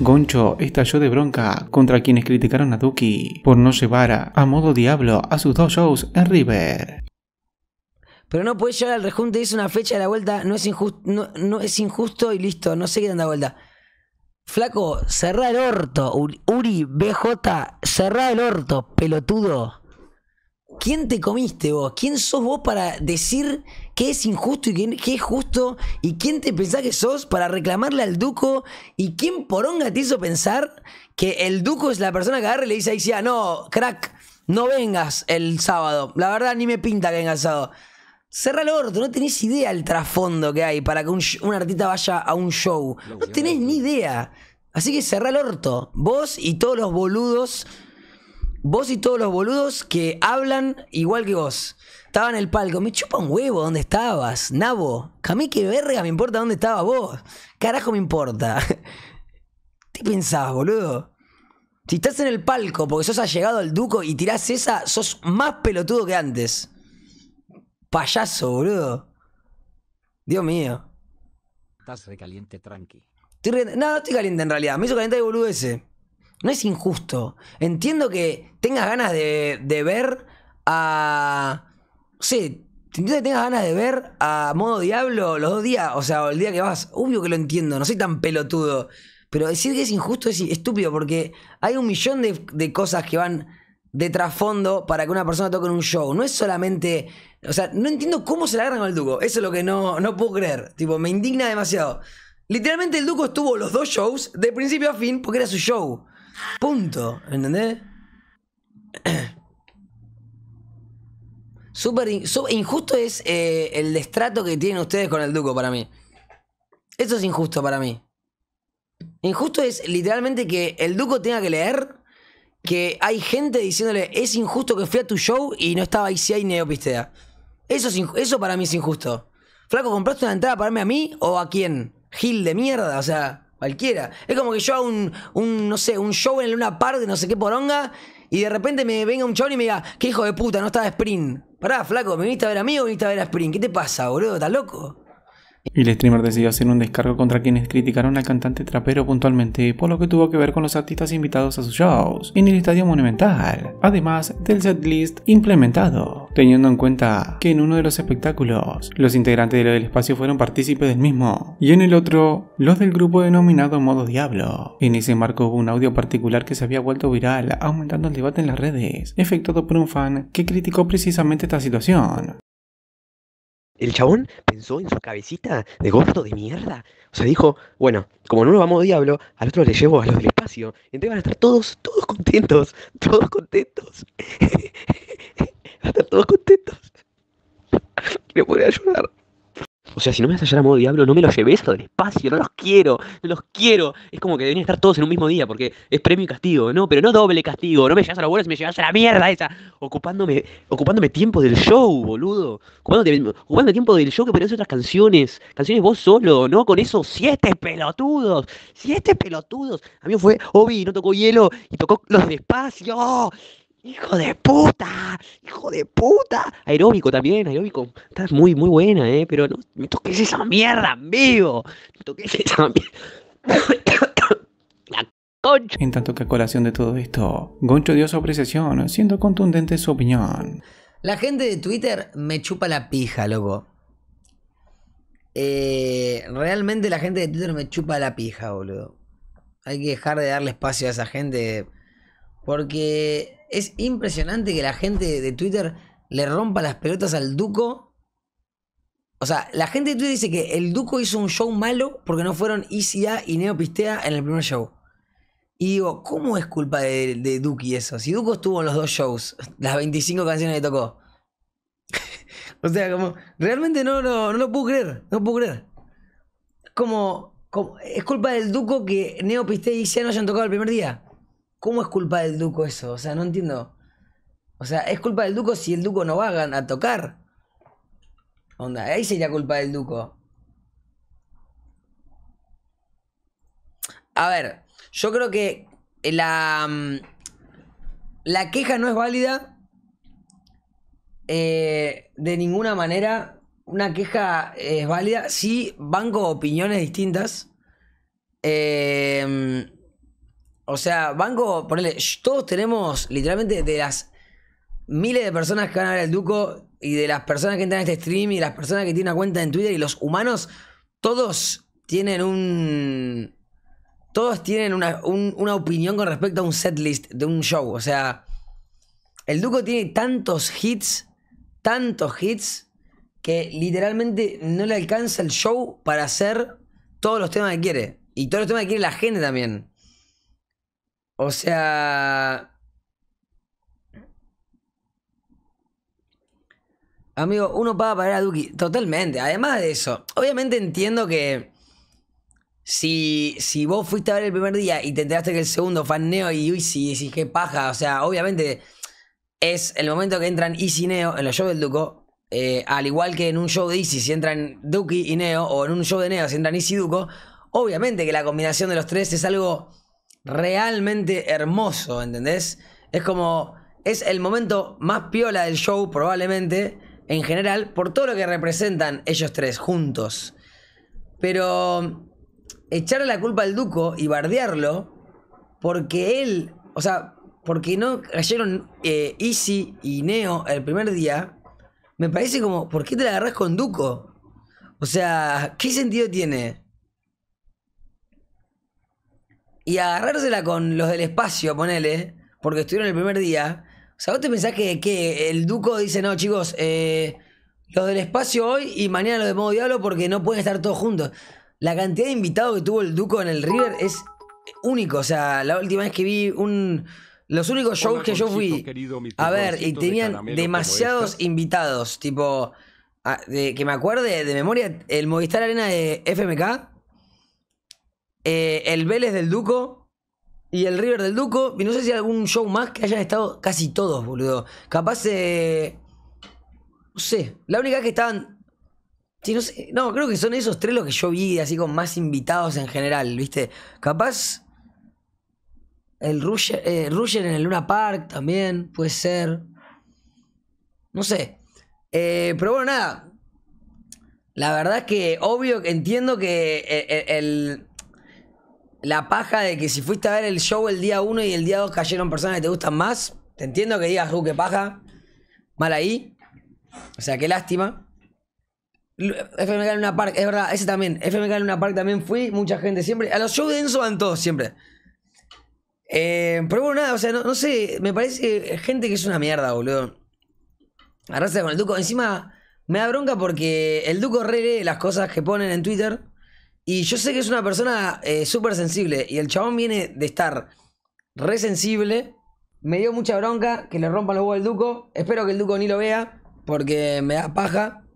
Goncho estalló de bronca contra quienes criticaron a Duki por no llevar a, modo diablo a sus dos shows en River. Pero no puede llevar al rejunte, es una fecha de la vuelta, no es, injusto, no, es injusto y listo, no sé qué tanta vuelta. Flaco, cerrá el orto, Uri, BJ, cerrá el orto, pelotudo. ¿Quién te comiste vos? ¿Quién sos vos para decir qué es injusto y qué es justo? ¿Y quién te pensás que sos para reclamarle al Duco? ¿Y quién poronga te hizo pensar que el Duco es la persona que agarra y le dice ahí, sí, ah, no, crack, no vengas el sábado. La verdad ni me pinta que vengas el sábado. Cerra el orto, no tenés idea el trasfondo que hay para que un, artista vaya a un show. No tenés ni idea. Así que cerra el orto. Vos y todos los boludos Vos y todos los boludos que hablan igual que vos. Estaba en el palco. Me chupa un huevo dónde estabas, nabo. A mí que verga me importa dónde estabas vos. Carajo me importa. ¿Qué pensás, boludo? Si estás en el palco porque sos allegado al duco y tirás esa, sos más pelotudo que antes. Payaso, boludo. Dios mío. Estás caliente tranqui. No, estoy caliente en realidad. Me hizo caliente el boludo ese. No es injusto. Entiendo que tengas ganas de, ver a. sí entiendo que tengas ganas de ver a modo diablo los dos días, o sea, el día que vas. Obvio que lo entiendo, no soy tan pelotudo. Pero decir que es injusto es estúpido porque hay un millón de, cosas que van de trasfondo para que una persona toque en un show. No es solamente. O sea, no entiendo cómo se la agarran al el Duco. Eso es lo que no, no puedo creer. Tipo, me indigna demasiado. Literalmente el Duco estuvo los dos shows de principio a fin porque era su show. Punto. ¿Entendés? Súper injusto es eh, el destrato que tienen ustedes con el Duco para mí. Eso es injusto para mí. Injusto es literalmente que el Duco tenga que leer que hay gente diciéndole es injusto que fui a tu show y no estaba si si Neopistea. Eso, es eso para mí es injusto. Flaco, ¿compraste una entrada para a mí o a quién? Gil de mierda, o sea. Cualquiera. Es como que yo hago un, un no sé, un show en una Park de no sé qué poronga y de repente me venga un chabón y me diga, qué hijo de puta, no estaba Sprint. Pará, flaco, ¿me viniste a ver a mí o viniste a ver a Sprint? ¿Qué te pasa, boludo? ¿Estás loco? y el streamer decidió hacer un descargo contra quienes criticaron al cantante trapero puntualmente por lo que tuvo que ver con los artistas invitados a sus shows en el Estadio Monumental, además del setlist implementado, teniendo en cuenta que en uno de los espectáculos los integrantes de lo del espacio fueron partícipes del mismo y en el otro los del grupo denominado Modo Diablo. En ese marco hubo un audio particular que se había vuelto viral aumentando el debate en las redes, efectuado por un fan que criticó precisamente esta situación, el chabón pensó en su cabecita de gordo de mierda. O sea, dijo, bueno, como no nos vamos diablo, al otro le llevo a los del espacio. Entonces van a estar todos, todos contentos, todos contentos. van a estar todos contentos. Le poner ayudar. O sea, si no me vas a a modo diablo, no me los lleves del espacio, no los quiero, no los quiero. Es como que deben estar todos en un mismo día, porque es premio y castigo, ¿no? Pero no doble castigo, no me llevas a los buenos, me llevas a la mierda esa. Ocupándome, ocupándome tiempo del show, boludo. Ocupándome, tiempo del show que hacer otras canciones. Canciones vos solo, ¿no? Con esos siete pelotudos. Siete pelotudos. A mí fue Obi, no tocó hielo y tocó los del espacio. Hijo de puta, hijo de puta. Aeróbico también, aeróbico. Estás muy, muy buena, ¿eh? Pero no me toques esa mierda en vivo. Me toques esa mierda. La concha. En tanto que a colación de todo esto, Goncho dio su apreciación, siendo contundente su opinión. La gente de Twitter me chupa la pija, loco. Eh, realmente la gente de Twitter me chupa la pija, boludo. Hay que dejar de darle espacio a esa gente. Porque es impresionante que la gente de Twitter le rompa las pelotas al Duco. O sea, la gente de Twitter dice que el Duco hizo un show malo porque no fueron ICA y Neo Pistea en el primer show. Y digo, ¿cómo es culpa de, de Duki eso? Si Duco estuvo en los dos shows, las 25 canciones que tocó. o sea, como, realmente no, no, no, lo puedo creer, no puedo creer. Como, como, es culpa del Duco que Neo Pistea y ICA no hayan tocado el primer día. ¿Cómo es culpa del Duco eso? O sea, no entiendo. O sea, es culpa del Duco si el Duco no va a, tocar. Onda, ahí sería culpa del Duco. A ver, yo creo que eh, la, mm, la queja no es válida eh, de ninguna manera. Una queja eh, es válida si van con opiniones distintas. Eh, o sea, Banco, ponele, todos tenemos literalmente de las miles de personas que van a ver el Duco y de las personas que entran a este stream y las personas que tienen una cuenta en Twitter y los humanos, todos tienen un. Todos tienen una, una opinión con respecto a un setlist de un show. O sea, el Duco tiene tantos hits, tantos hits, que literalmente no le alcanza el show para hacer todos los temas que quiere. Y todos los temas que quiere la gente también. O sea... Amigo, uno paga para ver a Duki. Totalmente. Además de eso, obviamente entiendo que si, si vos fuiste a ver el primer día y te enteraste que el segundo fue Neo y Uzi, y si qué paja. O sea, obviamente es el momento que entran Easy y Neo en los shows del Duco. Eh, al igual que en un show de Easy si entran Duki y Neo, o en un show de Neo si entran Easy y Duco. Obviamente que la combinación de los tres es algo realmente hermoso, ¿entendés? Es como, es el momento más piola del show probablemente, en general, por todo lo que representan ellos tres juntos. Pero echarle la culpa al Duco y bardearlo, porque él, o sea, porque no cayeron eh, Easy y Neo el primer día, me parece como, ¿por qué te la agarras con Duco? O sea, ¿qué sentido tiene? y agarrársela con los del espacio, ponele, porque estuvieron el primer día. O sea, vos te pensás que, el Duco dice, no, chicos, eh, los del espacio hoy y mañana los de modo diablo porque no pueden estar todos juntos. La cantidad de invitados que tuvo el Duco en el River es único. O sea, la última vez que vi un. Los únicos shows que yo fui. a ver, y tenían demasiados invitados. Tipo, ah, que me acuerde de memoria, el Movistar Arena de FMK eh, el Vélez del Duco y el River del Duco. Y no sé si hay algún show más que hayan estado casi todos, boludo. Capaz, eh, no sé, la única que estaban... si no, sé, no, creo que son esos tres los que yo vi así con más invitados en general, ¿viste? Capaz... El Ruger, eh, en el Luna Park también puede ser. No sé. pero bueno, nada. La verdad es que obvio, entiendo que el, la paja de que si fuiste a ver el show el día 1 y el día 2 cayeron personas que te gustan más, te entiendo que digas, Ru, qué paja, mal ahí. O sea, qué lástima. FMK en una park, es verdad, ese también. FMK en una park también fui, mucha gente siempre. A los shows de Enzo van todos siempre. Eh, pero bueno, nada, o sea, no, sé, me parece gente que es una mierda, boludo. Arrasa con el Duco. Encima me da bronca porque el Duco Rere, las cosas que ponen en Twitter. Y yo sé que es una persona eh, súper sensible. Y el chabón viene de estar re sensible. Me dio mucha bronca que le rompa los huevos al Duco. Espero que el Duco ni lo vea, porque me da paja.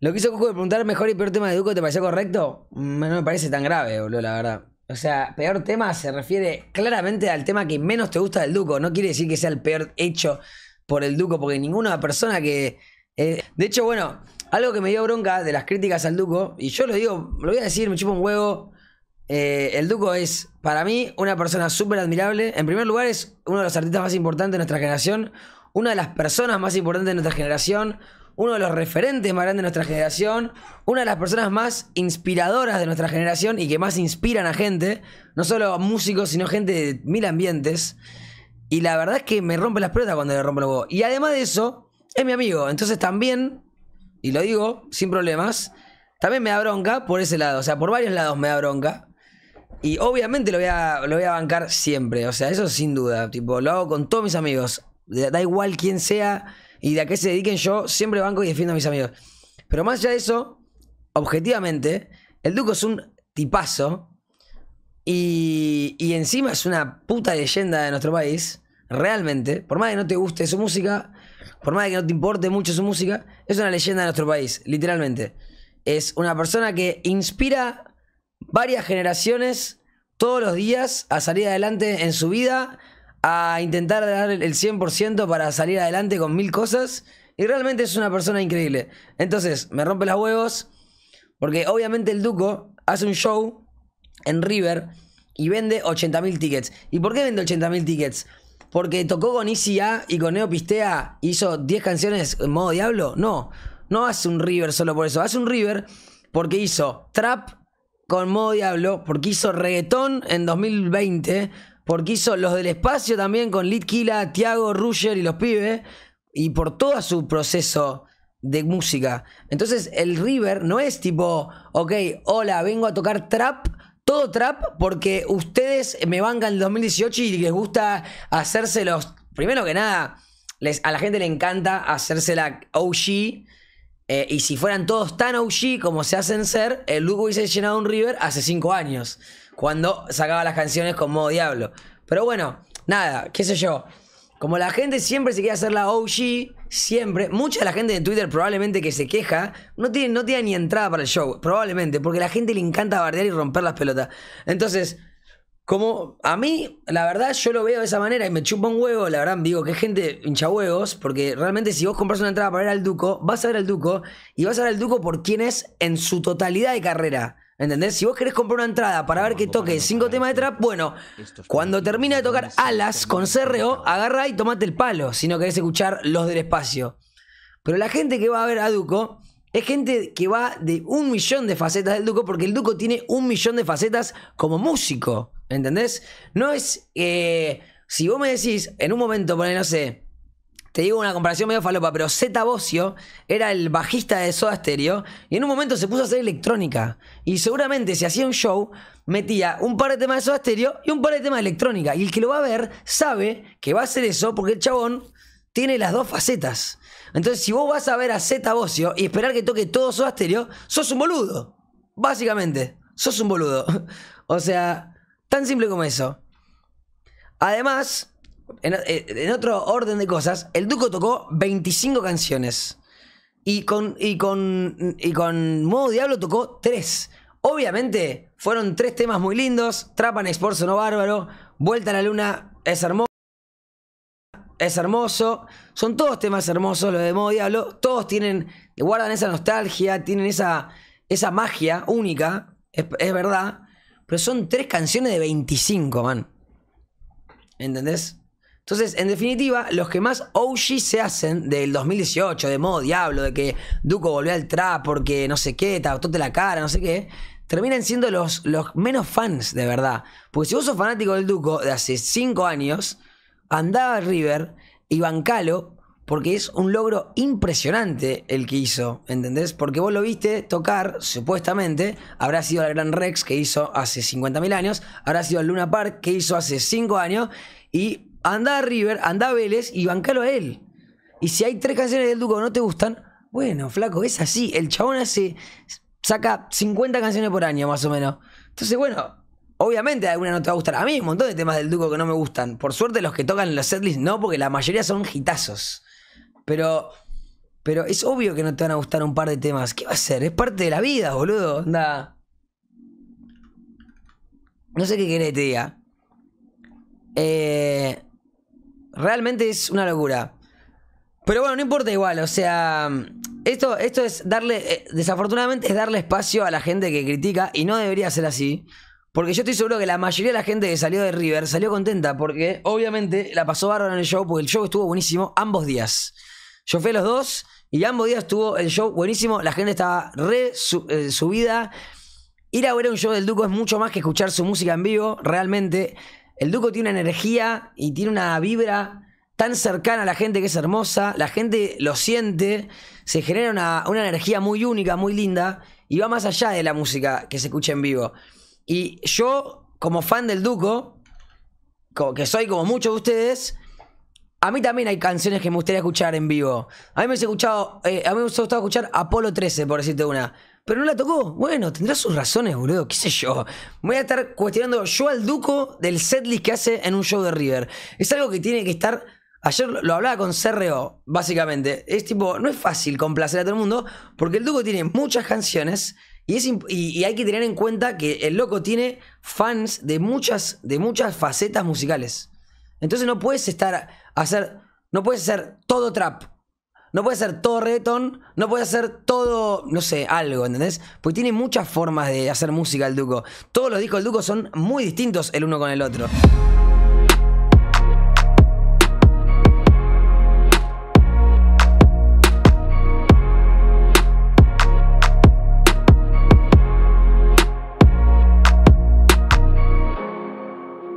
Lo que hizo de preguntar mejor y peor tema de Duco, ¿te pareció correcto? Mm, no me parece tan grave, boludo, la verdad. O sea, peor tema se refiere claramente al tema que menos te gusta del Duco. No quiere decir que sea el peor hecho por el Duco, porque ninguna persona que. Eh, de hecho, bueno, algo que me dio bronca de las críticas al Duco, y yo lo digo, lo voy a decir, me chupo un huevo. Eh, el Duco es, para mí, una persona súper admirable. En primer lugar, es uno de los artistas más importantes de nuestra generación, una de las personas más importantes de nuestra generación, uno de los referentes más grandes de nuestra generación, una de las personas más inspiradoras de nuestra generación y que más inspiran a gente, no solo a músicos, sino gente de mil ambientes. Y la verdad es que me rompe las pelotas cuando le rompo el huevo... Y además de eso, es mi amigo. Entonces también y lo digo sin problemas, también me da bronca por ese lado, o sea, por varios lados me da bronca. Y obviamente lo voy a, lo voy a bancar siempre, o sea, eso sin duda, tipo, lo hago con todos mis amigos, da igual quién sea y de a qué se dediquen, yo siempre banco y defiendo a mis amigos. Pero más allá de eso, objetivamente, el Duco es un tipazo y, y encima es una puta leyenda de nuestro país, realmente, por más que no te guste su música, por más de que no te importe mucho su música, es una leyenda de nuestro país, literalmente. Es una persona que inspira varias generaciones todos los días a salir adelante en su vida, a intentar dar el 100% para salir adelante con mil cosas. Y realmente es una persona increíble. Entonces, me rompe las huevos, porque obviamente el Duco hace un show en River y vende 80.000 tickets. ¿Y por qué vende 80.000 tickets? porque tocó con Easy y con Neo Pistea hizo 10 canciones en modo diablo. No, no hace un River solo por eso. Hace un River porque hizo Trap con modo diablo, porque hizo reggaetón en 2020, porque hizo Los del Espacio también con Litquila, Tiago, Ruger y los pibes, y por todo su proceso de música. Entonces el River no es tipo, ok, hola, vengo a tocar Trap todo trap porque ustedes me bancan el 2018 y les gusta hacerse los... Primero que nada, les, a la gente le encanta hacerse la OG. Eh, y si fueran todos tan OG como se hacen ser, el Lugo hubiese llenado un River hace 5 años, cuando sacaba las canciones con modo diablo. Pero bueno, nada, qué sé yo. Como la gente siempre se quiere hacer la OG, siempre, mucha de la gente de Twitter probablemente que se queja, no tiene, no tiene ni entrada para el show, probablemente, porque a la gente le encanta bardear y romper las pelotas. Entonces, como a mí, la verdad, yo lo veo de esa manera y me chupa un huevo, la verdad, digo que gente hincha huevos, porque realmente si vos compras una entrada para ver al Duco, vas a ver al Duco y vas a ver al Duco por quién es en su totalidad de carrera. ¿Entendés? Si vos querés comprar una entrada para ver que toque cinco temas de trap, bueno, cuando termina de tocar Alas con CRO, agarra y tomate el palo si no querés escuchar Los del Espacio. Pero la gente que va a ver a Duco es gente que va de un millón de facetas del Duco porque el Duco tiene un millón de facetas como músico. ¿Entendés? No es. que eh, si vos me decís en un momento, poné, no sé, te digo una comparación medio falopa, pero Z Bocio era el bajista de Soda Stereo y en un momento se puso a hacer electrónica. Y seguramente si hacía un show, metía un par de temas de Soda Stereo y un par de temas de electrónica. Y el que lo va a ver sabe que va a hacer eso porque el chabón tiene las dos facetas. Entonces, si vos vas a ver a Z Bocio y esperar que toque todo Soda Stereo, sos un boludo. Básicamente, sos un boludo. o sea, tan simple como eso. Además, eh, en, otro orden de cosas, el Duco tocó 25 canciones. Y con, y con, y con Modo Diablo tocó 3. Obviamente, fueron tres temas muy lindos. Trapan Export no bárbaro. Vuelta a la luna es hermoso. Es hermoso. Son todos temas hermosos los de Modo Diablo. Todos tienen, guardan esa nostalgia, tienen esa, esa magia única. Es, verdad. Pero son tres canciones de 25, man. ¿Entendés? Entonces, en definitiva, los que más OG se hacen del 2018, de modo diablo, de que Duco volvió al trap porque no sé qué, tote la cara, no sé qué, terminan siendo los, los menos fans de verdad. Porque si vos sos fanático del Duco de hace 5 años, andaba River y bancalo porque es un logro impresionante el que hizo, ¿entendés? Porque vos lo viste tocar, supuestamente, habrá sido la Gran Rex que hizo hace 50.000 años, habrá sido el Luna Park que hizo hace 5 años y anda a River, anda a Vélez y bancalo a él. Y si hay tres canciones del Duco que no te gustan, bueno, flaco, es así. El chabón hace, saca 50 canciones por año, más o menos. Entonces, bueno, obviamente alguna no te va a gustar. A mí un montón de temas del Duco que no me gustan. Por suerte, los que tocan los setlists no, porque la mayoría son gitazos. Pero, pero es obvio que no te van a gustar un par de temas. ¿Qué va a ser? Es parte de la vida, boludo. Anda. No sé qué querés te diga. Eh, Realmente es una locura. Pero bueno, no importa igual, o sea, esto, esto es darle, eh, desafortunadamente es darle espacio a la gente que critica y no debería ser así. Porque yo estoy seguro que la mayoría de la gente que salió de River salió contenta porque obviamente la pasó bárbaro en el show, porque el show estuvo buenísimo ambos días. Yo fui a los dos y ambos días estuvo el show buenísimo, la gente estaba re eh, subida. Ir a ver un show del Duco es mucho más que escuchar su música en vivo, realmente. El Duco tiene una energía y tiene una vibra tan cercana a la gente que es hermosa, la gente lo siente, se genera una, energía muy única, muy linda, y va más allá de la música que se escucha en vivo. Y yo, como fan del Duco, que soy como muchos de ustedes, a mí también hay canciones que me gustaría escuchar en vivo. A mí me ha eh, a gustado escuchar Apolo 13, por decirte una pero no la tocó. Bueno, tendrá sus razones, boludo, qué sé yo. Voy a estar cuestionando yo al Duco del setlist que hace en un show de River. Es algo que tiene que estar... Ayer lo hablaba con CRO, básicamente. Es tipo, no es fácil complacer a todo el mundo, porque el Duco tiene muchas canciones y, hay que tener en cuenta que el loco tiene fans de muchas, de muchas facetas musicales. Entonces no puedes estar, hacer, no puedes hacer todo trap, no puede ser todo reggaeton, no puede ser todo, no sé, algo, ¿entendés? Porque tiene muchas formas de hacer música el Duco. Todos los discos del Duco son muy distintos el uno con el otro.